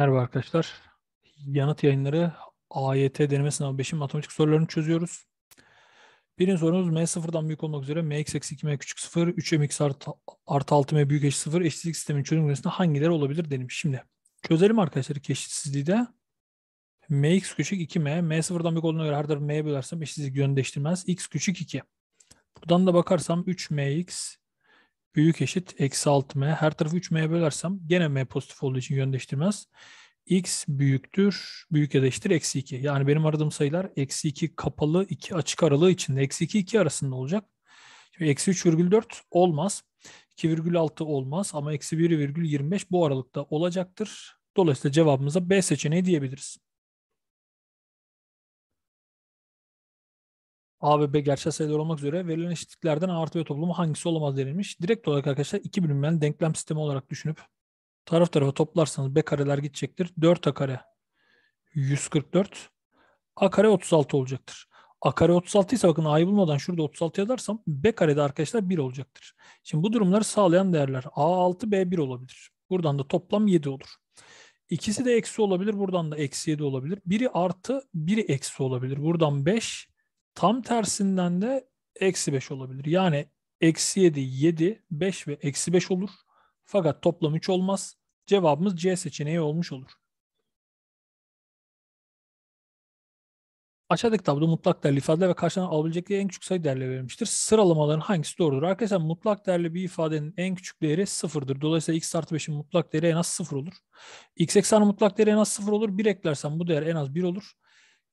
Merhaba arkadaşlar. Yanıt yayınları AYT deneme sınavı 5'in matematik sorularını çözüyoruz. Birinci sorumuz M sıfırdan büyük olmak üzere MX eksi 2M küçük 0, 3MX artı, artı 6M büyük eşit 0 eşitlik sistemin çözüm üresinde hangileri olabilir denilmiş. Şimdi çözelim arkadaşlar eşitsizliği de. MX küçük 2M, M sıfırdan büyük olduğuna göre her tarafı M'ye bölersem eşitsizlik yönü değiştirmez. X küçük 2. Buradan da bakarsam 3MX büyük eşit eksi 6m. Her tarafı 3m'ye bölersem gene m pozitif olduğu için yöndeştirmez. x büyüktür, büyük ya da eşittir eksi 2. Yani benim aradığım sayılar eksi 2 kapalı 2 açık aralığı içinde. Eksi 2 2 arasında olacak. Şimdi eksi 3,4 olmaz. 2,6 olmaz ama eksi 1,25 bu aralıkta olacaktır. Dolayısıyla cevabımıza B seçeneği diyebiliriz. A ve B gerçel sayılar olmak üzere verilen eşitliklerden A artı B toplamı hangisi olamaz denilmiş. Direkt olarak arkadaşlar iki bilinmeyen denklem sistemi olarak düşünüp taraf tarafa toplarsanız B kareler gidecektir. 4A kare 144 A kare 36 olacaktır. A kare 36 ise bakın A'yı bulmadan şurada 36 yazarsam B karede arkadaşlar 1 olacaktır. Şimdi bu durumları sağlayan değerler A6 B1 olabilir. Buradan da toplam 7 olur. İkisi de eksi olabilir. Buradan da eksi 7 olabilir. Biri artı, biri eksi olabilir. Buradan 5, Tam tersinden de eksi 5 olabilir. Yani eksi 7, 7, 5 ve eksi 5 olur. Fakat toplam 3 olmaz. Cevabımız C seçeneği olmuş olur. Aşağıdaki tabloda mutlak değerli ifade ve karşılanan alabilecekleri en küçük sayı değerle verilmiştir. Sıralamaların hangisi doğrudur? Arkadaşlar mutlak değerli bir ifadenin en küçük değeri sıfırdır. Dolayısıyla x artı 5'in mutlak değeri en az sıfır olur. x eksenin mutlak değeri en az sıfır olur. 1 eklersen bu değer en az 1 olur.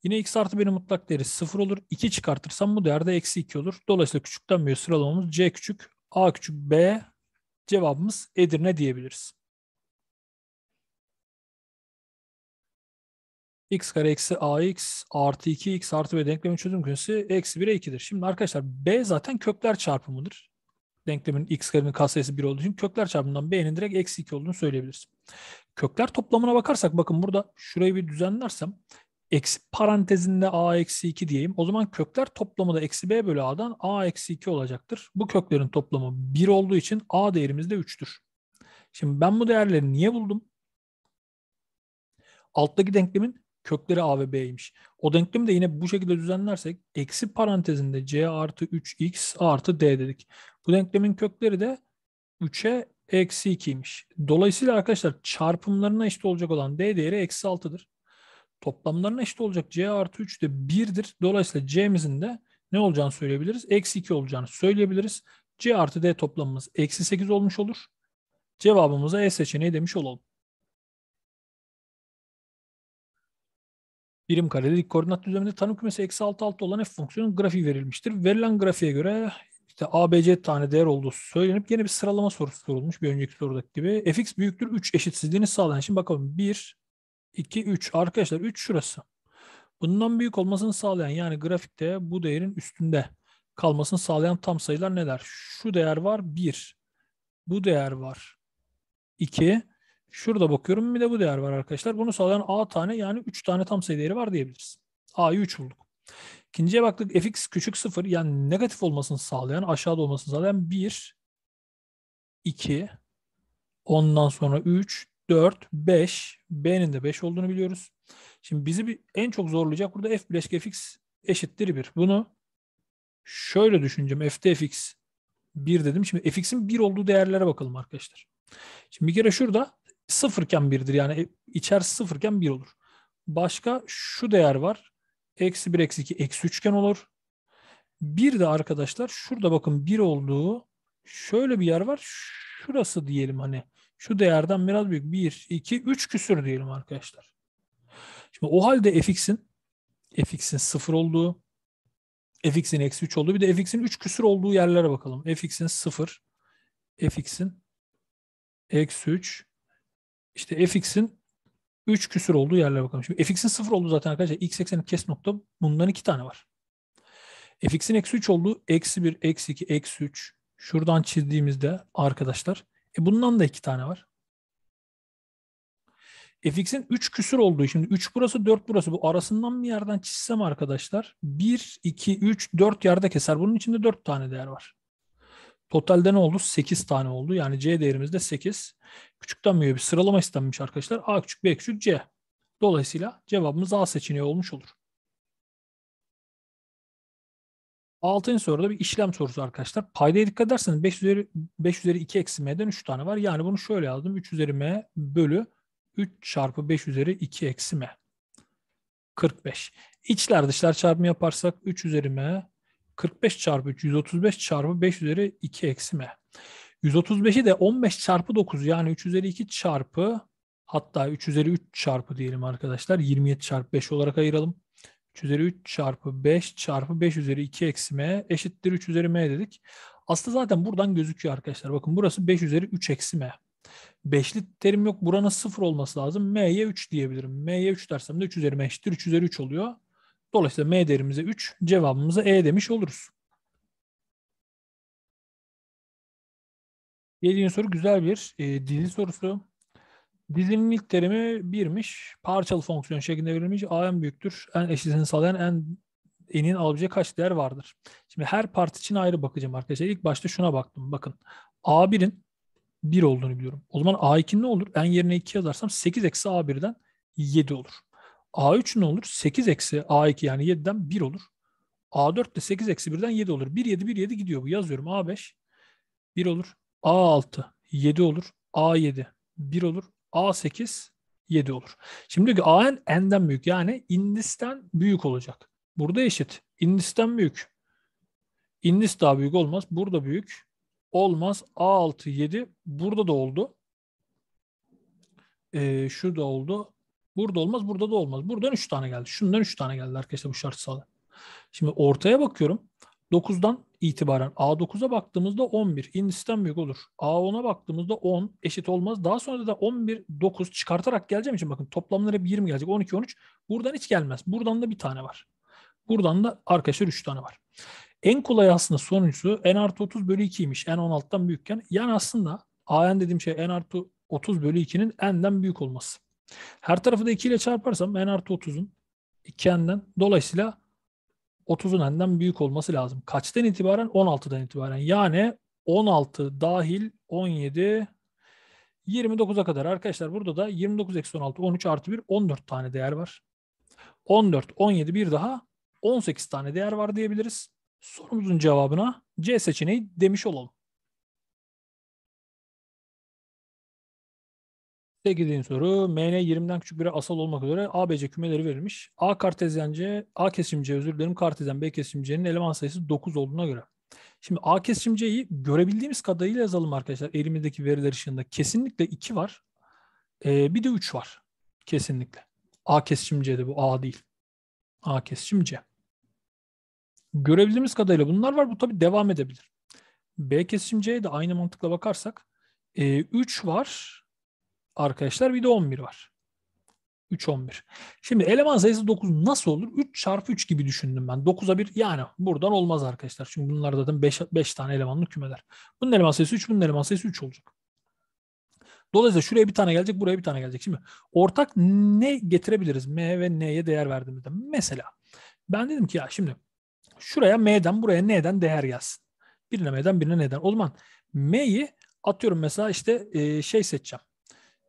Yine x artı 1'in mutlak değeri 0 olur. 2 çıkartırsam bu değerde eksi 2 olur. Dolayısıyla küçükten büyüğe sıralamamız C küçük, A küçük, B cevabımız Edirne diyebiliriz. x kare eksi ax artı 2x artı b denklemin çözüm künesi eksi 1'e 2'dir. Şimdi arkadaşlar b zaten kökler çarpımıdır. Denklemin x karenin katsayısı 1 olduğu için kökler çarpımından b'nin direkt eksi 2 olduğunu söyleyebiliriz. Kökler toplamına bakarsak bakın burada şurayı bir düzenlersem eksi parantezinde a eksi 2 diyeyim. O zaman kökler toplamı da eksi b bölü a'dan a eksi 2 olacaktır. Bu köklerin toplamı 1 olduğu için a değerimiz de 3'tür. Şimdi ben bu değerleri niye buldum? Alttaki denklemin kökleri a ve b'ymiş. O denklemi de yine bu şekilde düzenlersek eksi parantezinde c artı 3x artı d dedik. Bu denklemin kökleri de 3'e eksi 2'ymiş. Dolayısıyla arkadaşlar çarpımlarına eşit olacak olan d değeri eksi 6'dır toplamlarına eşit olacak c artı 3 de 1'dir. Dolayısıyla c'mizin de ne olacağını söyleyebiliriz? Eksi 2 olacağını söyleyebiliriz. c artı d toplamımız eksi 8 olmuş olur. Cevabımıza E seçeneği demiş olalım. Birim kareli dik koordinat düzleminde tanım kümesi eksi 6 6 olan f fonksiyonun grafiği verilmiştir. Verilen grafiğe göre işte ABC tane değer olduğu söylenip yine bir sıralama sorusu sorulmuş bir önceki sorudaki gibi. fx büyüktür 3 eşitsizliğini sağlayan Şimdi bakalım 1, 2, 3. Arkadaşlar 3 şurası. Bundan büyük olmasını sağlayan yani grafikte bu değerin üstünde kalmasını sağlayan tam sayılar neler? Şu değer var 1. Bu değer var 2. Şurada bakıyorum bir de bu değer var arkadaşlar. Bunu sağlayan A tane yani 3 tane tam sayı değeri var diyebiliriz. A'yı 3 bulduk. İkinciye baktık fx küçük 0 yani negatif olmasını sağlayan aşağıda olmasını sağlayan 1, 2, ondan sonra 3, 4, 5. B'nin de 5 olduğunu biliyoruz. Şimdi bizi bir, en çok zorlayacak burada f bileşke fx eşittir 1. Bunu şöyle düşüneceğim. F'de fx 1 dedim. Şimdi fx'in 1 olduğu değerlere bakalım arkadaşlar. Şimdi bir kere şurada sıfırken 1'dir. Yani e, içerisi sıfırken 1 olur. Başka şu değer var. Eksi 1, eksi 2, eksi 3 iken olur. Bir de arkadaşlar şurada bakın 1 olduğu şöyle bir yer var. Şurası diyelim hani şu değerden biraz büyük. 1, 2, 3 küsür diyelim arkadaşlar. Şimdi o halde fx'in fx'in 0 olduğu fx'in eksi 3 olduğu bir de fx'in 3 küsür olduğu yerlere bakalım. fx'in 0 fx'in eksi 3 işte fx'in 3 küsür olduğu yerlere bakalım. Şimdi fx'in 0 olduğu zaten arkadaşlar x eksenin kes nokta bundan 2 tane var. fx'in eksi 3 olduğu eksi 1, eksi 2, eksi 3 şuradan çizdiğimizde arkadaşlar e bundan da iki tane var. FX'in 3 küsür olduğu şimdi 3 burası 4 burası bu arasından bir yerden çizsem arkadaşlar 1 2 3 4 yerde keser. Bunun içinde 4 tane değer var. Totalde ne oldu? 8 tane oldu. Yani C değerimiz de 8. Küçükten büyüğe bir sıralama istenmiş arkadaşlar. A küçük B küçük C. Dolayısıyla cevabımız A seçeneği olmuş olur. Altıncı soruda bir işlem sorusu arkadaşlar. Paydaya dikkat ederseniz 5 üzeri, 5 üzeri 2 eksi m'den 3 tane var. Yani bunu şöyle yazdım. 3 üzeri m bölü 3 çarpı 5 üzeri 2 eksi m. 45. İçler dışlar çarpımı yaparsak 3 üzeri m 45 çarpı 3 135 çarpı 5 üzeri 2 eksi m. 135'i de 15 çarpı 9 yani 3 üzeri 2 çarpı hatta 3 üzeri 3 çarpı diyelim arkadaşlar. 27 çarpı 5 olarak ayıralım. 3 üzeri 3 çarpı 5 çarpı 5 üzeri 2 eksi m eşittir 3 üzeri m dedik. Aslında zaten buradan gözüküyor arkadaşlar. Bakın burası 5 üzeri 3 eksi m. Beşli terim yok. Buranın sıfır olması lazım. M'ye 3 diyebilirim. M'ye 3 dersem de 3 üzeri M eşittir. 3 üzeri 3 oluyor. Dolayısıyla M değerimize 3, cevabımıza E demiş oluruz. Yediğin soru güzel bir e, dil sorusu. Dizinin ilk terimi birmiş. Parçalı fonksiyon şeklinde verilmiş. A en büyüktür. En eşitini sağlayan en enin alabileceği kaç değer vardır? Şimdi her parti için ayrı bakacağım arkadaşlar. İlk başta şuna baktım. Bakın A1'in 1 olduğunu biliyorum. O zaman A2 ne olur? En yerine 2 yazarsam 8 eksi A1'den 7 olur. A3 ne olur? 8 eksi A2 yani 7'den 1 olur. A4 de 8 eksi 1'den 7 olur. 1 7 1 7 gidiyor bu. Yazıyorum A5 1 olur. A6 7 olur. A7 1 olur. A8 7 olur. Şimdi diyor ki AN N'den büyük yani indisten büyük olacak. Burada eşit. İndisten büyük. İndis daha büyük olmaz. Burada büyük olmaz. A6 7 burada da oldu. Ee, şu oldu. Burada olmaz. Burada da olmaz. Buradan 3 tane geldi. Şundan 3 tane geldi arkadaşlar bu şartı sağda. Şimdi ortaya bakıyorum. 9'dan itibaren A9'a baktığımızda 11 indisten büyük olur. A10'a baktığımızda 10 eşit olmaz. Daha sonra da 11 9 çıkartarak geleceğim için bakın toplamları hep 20 gelecek. 12 13 buradan hiç gelmez. Buradan da bir tane var. Buradan da arkadaşlar 3 tane var. En kolay aslında sonuncusu n artı 30 bölü 2'ymiş. n 16'dan büyükken. Yani aslında an dediğim şey n artı 30 bölü 2'nin n'den büyük olması. Her tarafı da 2 ile çarparsam n artı 30'un 2n'den dolayısıyla 30'un enden büyük olması lazım. Kaçtan itibaren? 16'dan itibaren. Yani 16 dahil 17 29'a kadar arkadaşlar burada da 29 eksi 16 13 artı 1 14 tane değer var. 14 17 bir daha 18 tane değer var diyebiliriz. Sorumuzun cevabına C seçeneği demiş olalım. 8. soru. MN 20'den küçük biri asal olmak üzere ABC kümeleri verilmiş. A kartezyence, A kesimce özür dilerim kartezyen B kesimcenin eleman sayısı 9 olduğuna göre. Şimdi A kesimceyi görebildiğimiz kadarıyla yazalım arkadaşlar. Elimizdeki veriler ışığında kesinlikle 2 var. Ee, bir de 3 var. Kesinlikle. A kesimce de bu A değil. A kesimce. Görebildiğimiz kadarıyla bunlar var. Bu tabi devam edebilir. B kesimceye de aynı mantıkla bakarsak e, 3 var arkadaşlar bir de 11 var. 3 11. Şimdi eleman sayısı 9 nasıl olur? 3 çarpı 3 gibi düşündüm ben. 9'a 1 yani buradan olmaz arkadaşlar. Çünkü bunlar zaten 5, 5 tane elemanlı kümeler. Bunun eleman sayısı 3, bunun eleman sayısı 3 olacak. Dolayısıyla şuraya bir tane gelecek, buraya bir tane gelecek. Şimdi ortak ne getirebiliriz? M ve N'ye değer verdiğimizde. Mesela ben dedim ki ya şimdi şuraya M'den buraya N'den değer gelsin. Birine M'den birine N'den. O zaman M'yi atıyorum mesela işte şey seçeceğim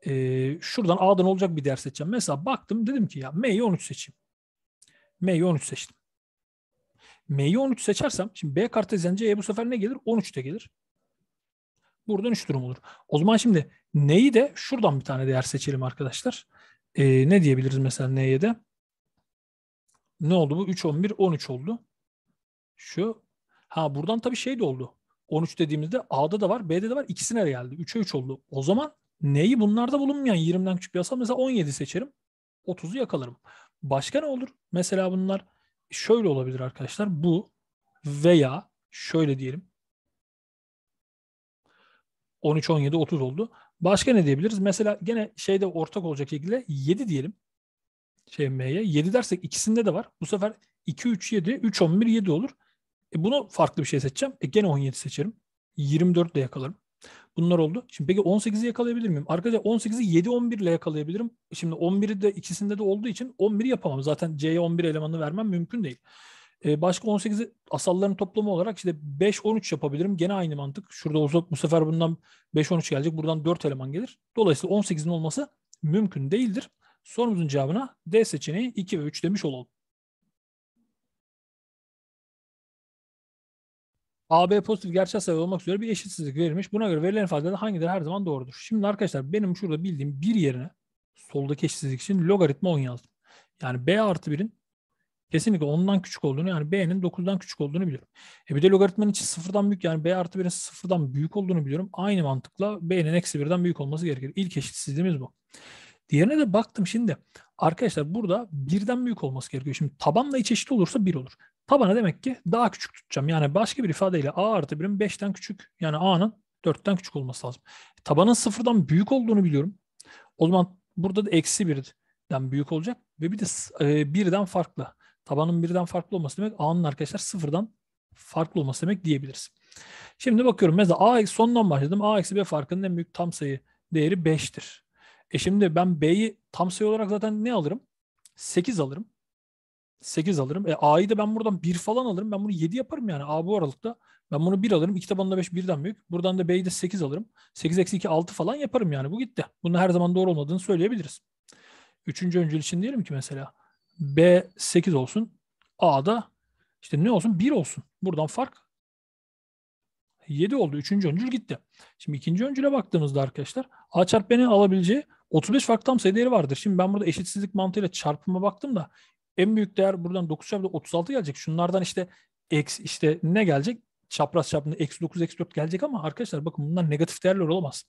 e, şuradan A'dan olacak bir ders seçeceğim. Mesela baktım dedim ki ya M'yi 13 seçeyim. M'yi 13 seçtim. M'yi 13 seçersem şimdi B kartezyen C'ye bu sefer ne gelir? 13 de gelir. Buradan 3 durum olur. O zaman şimdi neyi de şuradan bir tane değer seçelim arkadaşlar. E, ne diyebiliriz mesela N'ye de? Ne oldu bu? 3, 11, 13 oldu. Şu. Ha buradan tabii şey de oldu. 13 dediğimizde A'da da var, B'de de var. İkisine de geldi. 3'e 3 oldu. O zaman Neyi bunlarda bulunmayan 20'den küçük bir yasal mesela 17 seçerim. 30'u yakalarım. Başka ne olur? Mesela bunlar şöyle olabilir arkadaşlar. Bu veya şöyle diyelim. 13, 17, 30 oldu. Başka ne diyebiliriz? Mesela gene şeyde ortak olacak şekilde 7 diyelim. Şey M'ye. 7 dersek ikisinde de var. Bu sefer 2, 3, 7, 3, 11, 7 olur. E bunu farklı bir şey seçeceğim. E gene 17 seçerim. 24 de yakalarım. Bunlar oldu. Şimdi peki 18'i yakalayabilir miyim? Arkadaşlar 18'i 7-11 ile yakalayabilirim. Şimdi 11'i de ikisinde de olduğu için 11 yapamam. Zaten C'ye 11 elemanını vermem mümkün değil. Ee, başka 18'i asalların toplamı olarak işte 5-13 yapabilirim. Gene aynı mantık. Şurada olsa bu sefer bundan 5-13 gelecek. Buradan 4 eleman gelir. Dolayısıyla 18'in olması mümkün değildir. Sorumuzun cevabına D seçeneği 2 ve 3 demiş olalım. AB pozitif gerçek sayı olmak üzere bir eşitsizlik verilmiş. Buna göre verilen ifadeler hangileri her zaman doğrudur? Şimdi arkadaşlar benim şurada bildiğim bir yerine soldaki eşitsizlik için logaritma 10 yazdım. Yani B artı 1'in kesinlikle 10'dan küçük olduğunu yani B'nin 9'dan küçük olduğunu biliyorum. E bir de logaritmanın içi sıfırdan büyük yani B artı 1'in sıfırdan büyük olduğunu biliyorum. Aynı mantıkla B'nin eksi 1'den büyük olması gerekir. İlk eşitsizliğimiz bu. Diğerine de baktım şimdi. Arkadaşlar burada birden büyük olması gerekiyor. Şimdi tabanla iç eşit olursa bir olur. Tabana demek ki daha küçük tutacağım. Yani başka bir ifadeyle a artı 1'in 5'ten küçük yani a'nın 4'ten küçük olması lazım. Tabanın sıfırdan büyük olduğunu biliyorum. O zaman burada da eksi 1'den büyük olacak ve bir de e, birden farklı. Tabanın birden farklı olması demek a'nın arkadaşlar sıfırdan farklı olması demek diyebiliriz. Şimdi bakıyorum mesela a sondan başladım. a eksi b farkının en büyük tam sayı değeri 5'tir. E şimdi ben b'yi tam sayı olarak zaten ne alırım? 8 alırım. 8 alırım. E A'yı da ben buradan 1 falan alırım. Ben bunu 7 yaparım yani. A bu aralıkta. Ben bunu 1 alırım. 2 tabanında 5 birden büyük. Buradan da B'yi de 8 alırım. 8 eksi 2 6 falan yaparım yani. Bu gitti. Bunun her zaman doğru olmadığını söyleyebiliriz. Üçüncü öncül için diyelim ki mesela B 8 olsun. A da işte ne olsun? 1 olsun. Buradan fark 7 oldu. Üçüncü öncül gitti. Şimdi ikinci öncüle baktığımızda arkadaşlar A çarp B'nin alabileceği 35 farklı tam sayı değeri vardır. Şimdi ben burada eşitsizlik mantığıyla çarpıma baktım da en büyük değer buradan 9 çarpı 36 gelecek. Şunlardan işte x işte ne gelecek? Çapraz çarpımda x 9 x 4 gelecek ama arkadaşlar bakın bunlar negatif değerler olamaz.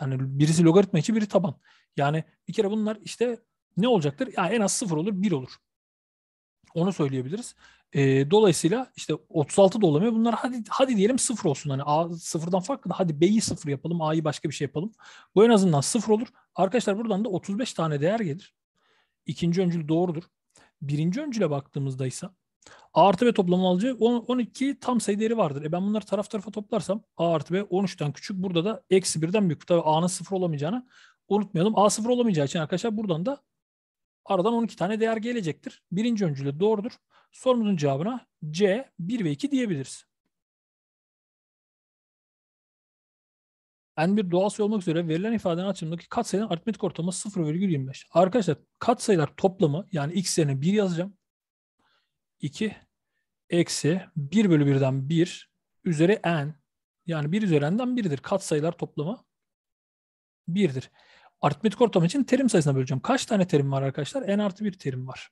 Yani birisi logaritma içi biri taban. Yani bir kere bunlar işte ne olacaktır? Yani en az 0 olur 1 olur. Onu söyleyebiliriz. E, dolayısıyla işte 36 da olamıyor. Bunlar hadi hadi diyelim 0 olsun. Hani A sıfırdan farklı da hadi B'yi 0 yapalım. A'yı başka bir şey yapalım. Bu en azından 0 olur. Arkadaşlar buradan da 35 tane değer gelir. İkinci öncül doğrudur birinci öncüle baktığımızda ise A artı B toplamı alacağı 12 tam sayı değeri vardır. E ben bunları taraf tarafa toplarsam A artı B 13'ten küçük. Burada da eksi birden büyük. Tabii A'nın sıfır olamayacağını unutmayalım. A sıfır olamayacağı için arkadaşlar buradan da aradan 12 tane değer gelecektir. Birinci öncüle doğrudur. Sorumuzun cevabına C 1 ve 2 diyebiliriz. n bir doğal sayı olmak üzere verilen ifadenin açılımındaki katsayının aritmetik ortamı 0,25. Arkadaşlar katsayılar toplamı yani x yerine 1 yazacağım. 2 eksi 1 bölü 1'den 1 üzeri n yani 1 üzeri n'den 1'dir. Katsayılar toplamı 1'dir. Aritmetik ortam için terim sayısına böleceğim. Kaç tane terim var arkadaşlar? n artı 1 terim var.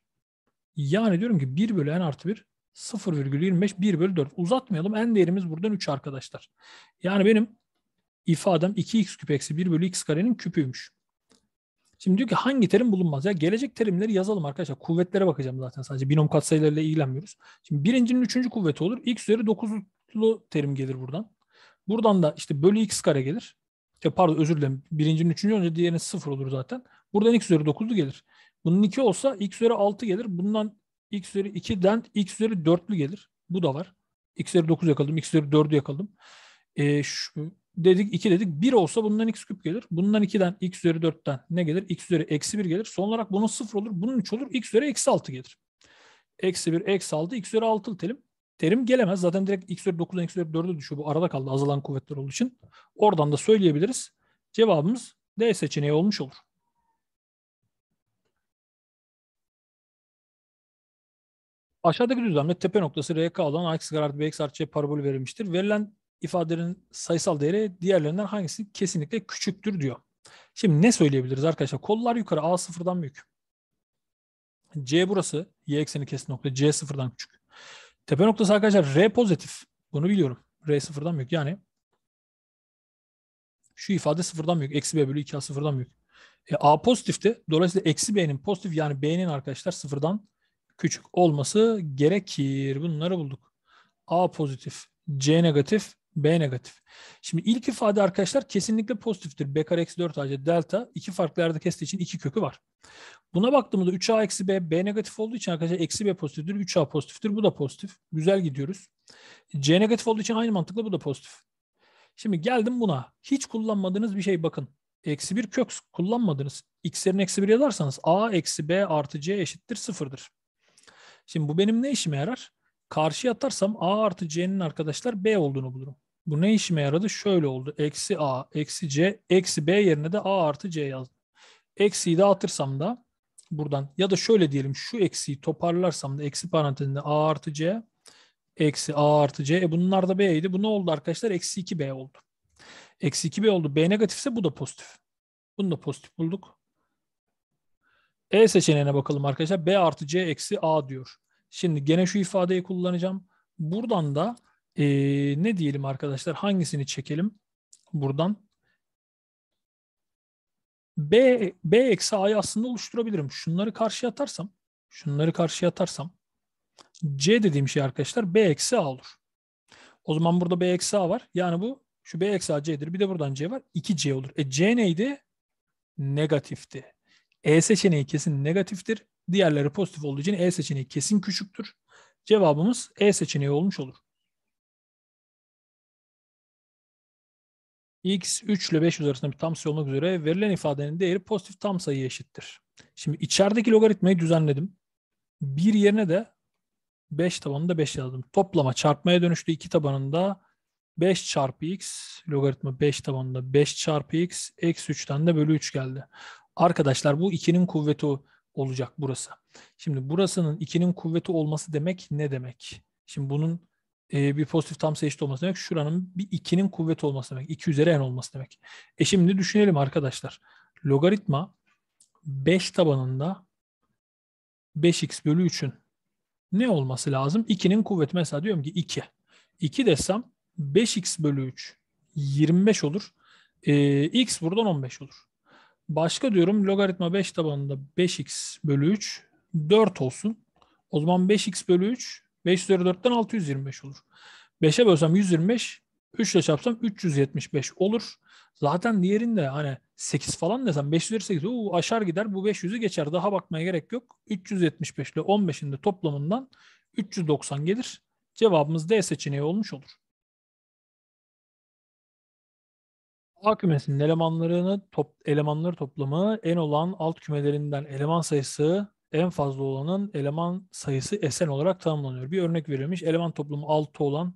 Yani diyorum ki 1 bölü n artı 1 0,25 1 bölü 4. Uzatmayalım. N değerimiz buradan 3 arkadaşlar. Yani benim ifadem 2x küp eksi 1 bölü x karenin küpüymüş. Şimdi diyor ki hangi terim bulunmaz? Ya gelecek terimleri yazalım arkadaşlar. Kuvvetlere bakacağım zaten sadece. Binom katsayılarıyla ilgilenmiyoruz. Şimdi birincinin üçüncü kuvveti olur. x üzeri 9'lu terim gelir buradan. Buradan da işte bölü x kare gelir. Ya pardon özür dilerim. Birincinin üçüncü önce diğerinin sıfır olur zaten. Buradan x üzeri 9'lu gelir. Bunun 2 olsa x üzeri 6 gelir. Bundan x üzeri 2'den x üzeri 4'lü gelir. Bu da var. x üzeri 9 yakaladım. x üzeri 4'ü yakaladım. E, ee, şu, dedik 2 dedik. 1 olsa bundan x küp gelir. Bundan 2'den x üzeri 4'ten ne gelir? x üzeri eksi 1 gelir. Son olarak bunun 0 olur. Bunun 3 olur. x üzeri eksi 6 gelir. Eksi 1 eksi 6 x üzeri 6 terim. Terim gelemez. Zaten direkt x üzeri 9'dan x üzeri 4'e düşüyor. Bu arada kaldı azalan kuvvetler olduğu için. Oradan da söyleyebiliriz. Cevabımız D seçeneği olmuş olur. Aşağıdaki düzlemde tepe noktası RK olan AX artı BX artı C parabolü verilmiştir. Verilen ifadelerin sayısal değeri diğerlerinden hangisi kesinlikle küçüktür diyor. Şimdi ne söyleyebiliriz arkadaşlar? Kollar yukarı A sıfırdan büyük. C burası. Y ekseni kesin nokta. C sıfırdan küçük. Tepe noktası arkadaşlar R pozitif. Bunu biliyorum. R sıfırdan büyük. Yani şu ifade sıfırdan büyük. Eksi B bölü 2A sıfırdan büyük. E, A pozitifti. Dolayısıyla eksi B'nin pozitif yani B'nin arkadaşlar sıfırdan küçük olması gerekir. Bunları bulduk. A pozitif, C negatif, B negatif. Şimdi ilk ifade arkadaşlar kesinlikle pozitiftir. B kare eksi 4 ac delta iki farklı yerde kestiği için iki kökü var. Buna baktığımızda 3a eksi b, b negatif olduğu için arkadaşlar eksi b pozitiftir, 3a pozitiftir, bu da pozitif. Güzel gidiyoruz. c negatif olduğu için aynı mantıkla bu da pozitif. Şimdi geldim buna. Hiç kullanmadığınız bir şey bakın. Eksi 1 kök kullanmadınız. x yerine eksi 1 yazarsanız a eksi b artı c eşittir sıfırdır. Şimdi bu benim ne işime yarar? Karşı atarsam A artı C'nin arkadaşlar B olduğunu bulurum. Bu ne işime yaradı? Şöyle oldu. Eksi A, eksi C, eksi B yerine de A artı C yazdım. Eksiyi de atırsam da buradan ya da şöyle diyelim şu eksiyi toparlarsam da eksi parantezinde A artı C eksi A artı C. E bunlar da B'ydi. Bu ne oldu arkadaşlar? Eksi 2B oldu. Eksi 2B oldu. B negatifse bu da pozitif. Bunu da pozitif bulduk. E seçeneğine bakalım arkadaşlar. B artı C eksi A diyor. Şimdi gene şu ifadeyi kullanacağım. Buradan da e, ne diyelim arkadaşlar hangisini çekelim buradan? B, B eksi A'yı aslında oluşturabilirim. Şunları karşıya atarsam, şunları karşıya atarsam C dediğim şey arkadaşlar B eksi A olur. O zaman burada B eksi A var. Yani bu şu B eksi A C'dir. Bir de buradan C var. 2C olur. E C neydi? Negatifti. E seçeneği kesin negatiftir. Diğerleri pozitif olduğu için E seçeneği kesin küçüktür. Cevabımız E seçeneği olmuş olur. x 3 ile 500 arasında bir tam sayı olmak üzere verilen ifadenin değeri pozitif tam sayıya eşittir. Şimdi içerideki logaritmayı düzenledim. Bir yerine de 5 tabanında 5 yazdım. Toplama çarpmaya dönüştü. 2 tabanında 5 çarpı x logaritma 5 tabanında 5 çarpı x eksi 3'ten de bölü 3 geldi. Arkadaşlar bu 2'nin kuvveti o olacak burası. Şimdi burasının 2'nin kuvveti olması demek ne demek? Şimdi bunun e, bir pozitif tam sayı eşit olması demek. Şuranın bir 2'nin kuvveti olması demek. 2 üzeri n olması demek. E şimdi düşünelim arkadaşlar. Logaritma 5 tabanında 5x bölü 3'ün ne olması lazım? 2'nin kuvveti mesela diyorum ki 2. 2 desem 5x bölü 3 25 olur. E, x buradan 15 olur. Başka diyorum logaritma 5 tabanında 5x bölü 3 4 olsun. O zaman 5x bölü 3 5 üzeri 4'ten 625 olur. 5'e bölsem 125 3 ile çarpsam 375 olur. Zaten diğerinde hani 8 falan desem 5 üzeri 8 uu, aşar gider bu 500'ü geçer. Daha bakmaya gerek yok. 375 ile 15'in de toplamından 390 gelir. Cevabımız D seçeneği olmuş olur. A kümesinin elemanlarını top, elemanları toplamı en olan alt kümelerinden eleman sayısı en fazla olanın eleman sayısı esen olarak tanımlanıyor. Bir örnek verilmiş. Eleman toplumu 6 olan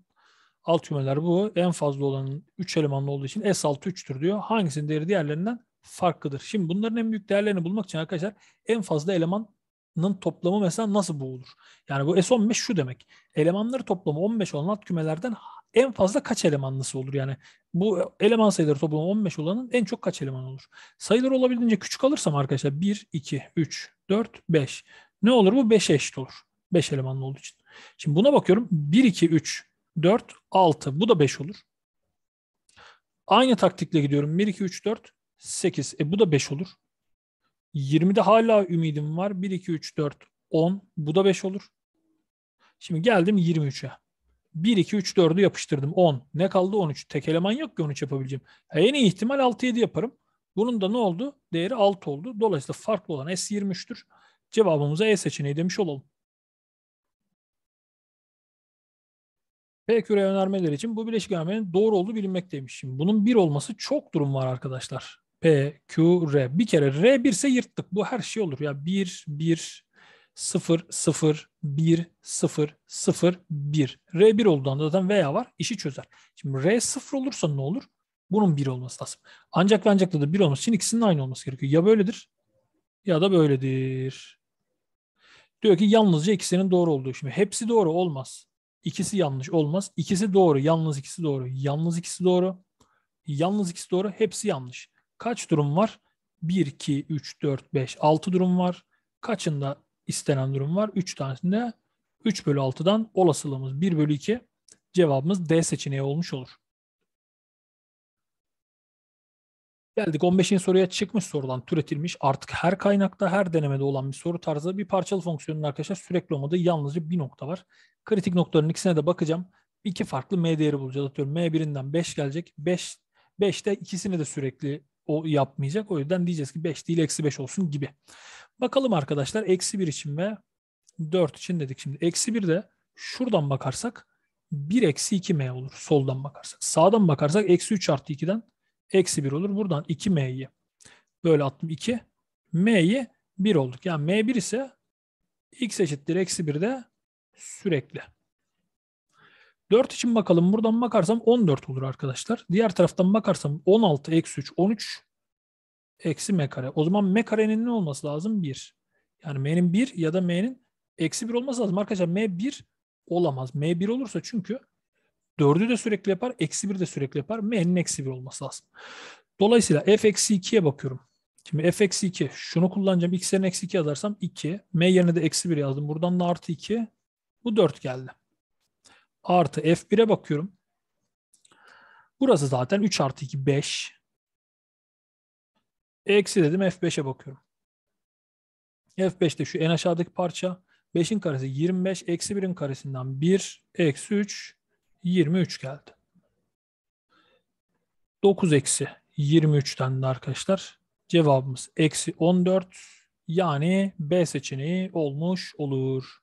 alt kümeler bu. En fazla olanın 3 elemanlı olduğu için S6 3'tür diyor. Hangisinin değeri diğerlerinden farklıdır? Şimdi bunların en büyük değerlerini bulmak için arkadaşlar en fazla elemanın toplamı mesela nasıl bu Yani bu S15 şu demek. Elemanları toplamı 15 olan alt kümelerden en fazla kaç elemanlısı olur? Yani bu eleman sayıları toplam 15 olanın en çok kaç eleman olur? Sayıları olabildiğince küçük alırsam arkadaşlar 1, 2, 3, 4, 5. Ne olur bu? 5'e eşit olur. 5 elemanlı olduğu için. Şimdi buna bakıyorum. 1, 2, 3, 4, 6. Bu da 5 olur. Aynı taktikle gidiyorum. 1, 2, 3, 4, 8. E bu da 5 olur. 20'de hala ümidim var. 1, 2, 3, 4, 10. Bu da 5 olur. Şimdi geldim 23'e. 1, 2, 3, 4'ü yapıştırdım. 10. Ne kaldı? 13. Tek eleman yok ki 13 yapabileceğim. En iyi ihtimal 6, 7 yaparım. Bunun da ne oldu? Değeri 6 oldu. Dolayısıyla farklı olan S23'tür. Cevabımıza E seçeneği demiş olalım. P küre önermeleri için bu bileşik önermenin doğru olduğu bilinmekteymiş. Şimdi bunun 1 olması çok durum var arkadaşlar. P, Q, R. Bir kere R1 ise yırttık. Bu her şey olur. Ya 1, 1, 0, 0, 1, 0, 0, 1. R1 olduğunda zaten veya var. işi çözer. Şimdi R0 olursa ne olur? Bunun 1 olması lazım. Ancak ve ancak da 1 olması için ikisinin aynı olması gerekiyor. Ya böyledir ya da böyledir. Diyor ki yalnızca ikisinin doğru olduğu. Şimdi hepsi doğru olmaz. İkisi yanlış olmaz. İkisi doğru, yalnız ikisi doğru. Yalnız ikisi doğru. Yalnız ikisi doğru, hepsi yanlış. Kaç durum var? 1, 2, 3, 4, 5, 6 durum var. Kaçında istenen durum var. 3 tanesinde 3 bölü 6'dan olasılığımız 1 bölü 2 cevabımız D seçeneği olmuş olur. Geldik 15. soruya çıkmış sorudan türetilmiş artık her kaynakta her denemede olan bir soru tarzı bir parçalı fonksiyonun arkadaşlar sürekli olmadığı yalnızca bir nokta var. Kritik noktaların ikisine de bakacağım. İki farklı M değeri bulacağız. Atıyorum M1'inden 5 gelecek. 5 5'te ikisini de sürekli o yapmayacak. O yüzden diyeceğiz ki 5 değil eksi 5 olsun gibi. Bakalım arkadaşlar eksi 1 için ve 4 için dedik. Şimdi eksi 1 de şuradan bakarsak 1 eksi 2m olur soldan bakarsak. Sağdan bakarsak eksi 3 artı 2'den eksi 1 olur. Buradan 2m'yi böyle attım 2. m'yi 1 olduk. Yani m1 ise x eşittir eksi 1 de sürekli. 4 için bakalım. Buradan bakarsam 14 olur arkadaşlar. Diğer taraftan bakarsam 16 eksi 3 13 eksi m kare. O zaman m karenin ne olması lazım? 1. Yani m'nin 1 ya da m'nin eksi 1 olması lazım. Arkadaşlar m 1 olamaz. m 1 olursa çünkü 4'ü de sürekli yapar. Eksi 1 de sürekli yapar. m'nin eksi 1 olması lazım. Dolayısıyla f eksi 2'ye bakıyorum. Şimdi f eksi 2 şunu kullanacağım. x eksi 2 yazarsam 2. m yerine de eksi 1 yazdım. Buradan da artı 2. Bu 4 geldi artı F1'e bakıyorum. Burası zaten 3 artı 2 5. Eksi dedim F5'e bakıyorum. F5'te şu en aşağıdaki parça 5'in karesi 25 eksi 1'in karesinden 1 eksi 3 23 geldi. 9 eksi 23'ten de arkadaşlar cevabımız eksi 14 yani B seçeneği olmuş olur.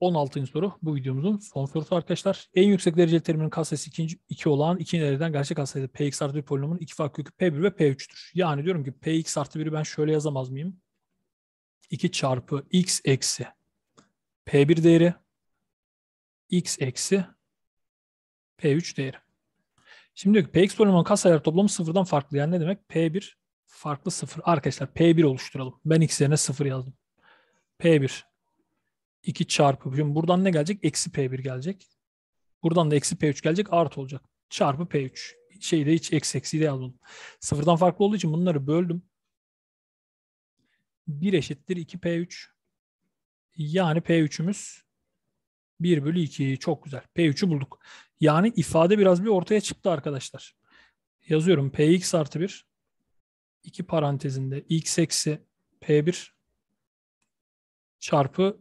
16. soru bu videomuzun son sorusu arkadaşlar. En yüksek dereceli terimin katsayısı 2, 2 olan 2 nereden gerçek katsayıda px artı 1 polinomun iki farklı kökü p1 ve p3'tür. Yani diyorum ki px artı 1'i ben şöyle yazamaz mıyım? 2 çarpı x eksi p1 değeri x eksi p3 değeri. Şimdi diyor ki px polinomun katsayıları toplamı sıfırdan farklı. Yani ne demek? p1 farklı sıfır. Arkadaşlar p1 oluşturalım. Ben x yerine sıfır yazdım. p1 2 çarpı. Şimdi buradan ne gelecek? Eksi P1 gelecek. Buradan da eksi P3 gelecek. Artı olacak. Çarpı P3. Şeyi de hiç eksi eksi de yazmadım. Sıfırdan farklı olduğu için bunları böldüm. 1 eşittir 2 P3. Yani P3'ümüz 1 bölü 2. Çok güzel. P3'ü bulduk. Yani ifade biraz bir ortaya çıktı arkadaşlar. Yazıyorum. Px artı 1. 2 parantezinde x eksi P1 çarpı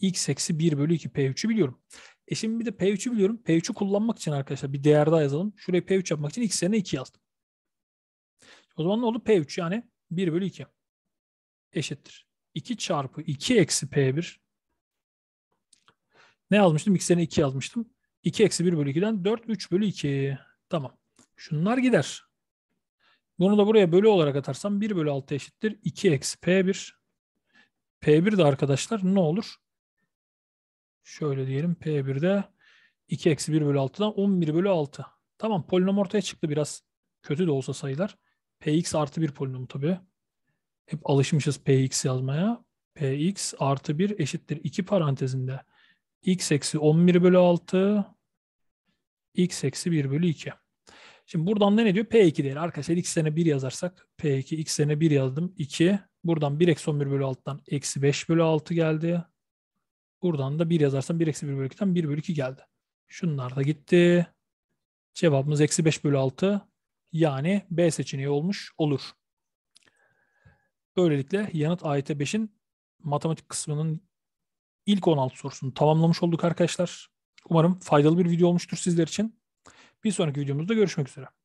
x eksi 1 bölü 2 P3'ü biliyorum. E şimdi bir de P3'ü biliyorum. P3'ü kullanmak için arkadaşlar bir değer daha yazalım. Şuraya P3 yapmak için x yerine 2 yazdım. O zaman ne oldu? P3 yani 1 bölü 2 eşittir. 2 çarpı 2 eksi P1 ne yazmıştım? X yerine 2 yazmıştım. 2 eksi 1 bölü 2'den 4 3 bölü 2. Tamam. Şunlar gider. Bunu da buraya bölü olarak atarsam 1 bölü 6 eşittir. 2 eksi P1. P1 de arkadaşlar ne olur? Şöyle diyelim P1'de 2 eksi 1 bölü 6'dan 11 bölü 6. Tamam polinom ortaya çıktı biraz. Kötü de olsa sayılar. Px artı 1 polinom tabii. Hep alışmışız Px yazmaya. Px artı 1 eşittir 2 parantezinde. x eksi 11 bölü 6 x eksi 1 bölü 2. Şimdi buradan da ne diyor? P2 değil. Arkadaşlar x sene 1 yazarsak P2 x sene 1 yazdım. 2. Buradan 1 eksi 11 bölü 6'dan eksi 5 bölü 6 geldi. Buradan da 1 yazarsam 1 eksi 1 bölü 2'den 1 bölü 2 geldi. Şunlar da gitti. Cevabımız eksi 5 bölü 6. Yani B seçeneği olmuş olur. Böylelikle yanıt AYT 5'in matematik kısmının ilk 16 sorusunu tamamlamış olduk arkadaşlar. Umarım faydalı bir video olmuştur sizler için. Bir sonraki videomuzda görüşmek üzere.